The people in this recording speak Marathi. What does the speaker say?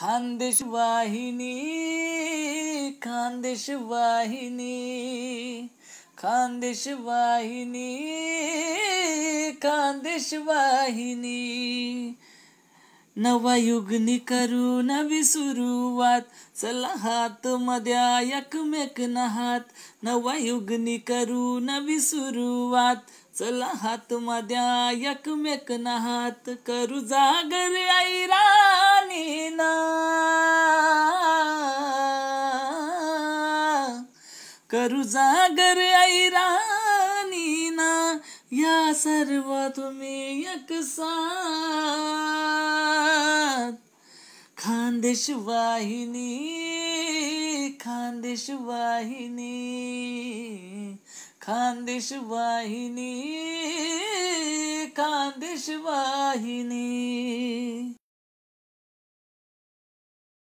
खानदेश वाहिनी खानदेश वाहिनी खानदेश वाहिनी खानदेश वाहिनी नवायुगनी करू नवी सुरुवात चला हात मध्या एकमेकना हात नवायुगनी करू नवी सुरुवात चला हात मध्या एकमेक हात करू जागर आईरा करू जागर ना या सर्व तुम्ही एक खानदेश वाहिनी खानदेश वाहिनी खानदेश वाहिनी खानदेश वाहिनी